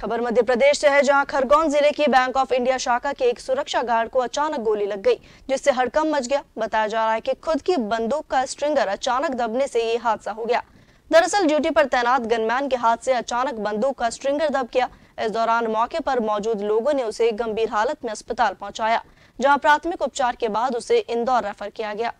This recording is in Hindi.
खबर मध्य प्रदेश से है जहां खरगोन जिले की बैंक ऑफ इंडिया शाखा के एक सुरक्षा गार्ड को अचानक गोली लग गई जिससे हड़कम मच गया बताया जा रहा है कि खुद की बंदूक का स्ट्रिंगर अचानक दबने से ये हादसा हो गया दरअसल ड्यूटी पर तैनात गनमैन के हाथ से अचानक बंदूक का स्ट्रिंगर दब गया इस दौरान मौके पर मौजूद लोगों ने उसे गंभीर हालत में अस्पताल पहुंचाया जहां प्राथमिक उपचार के बाद उसे इंदौर रेफर किया गया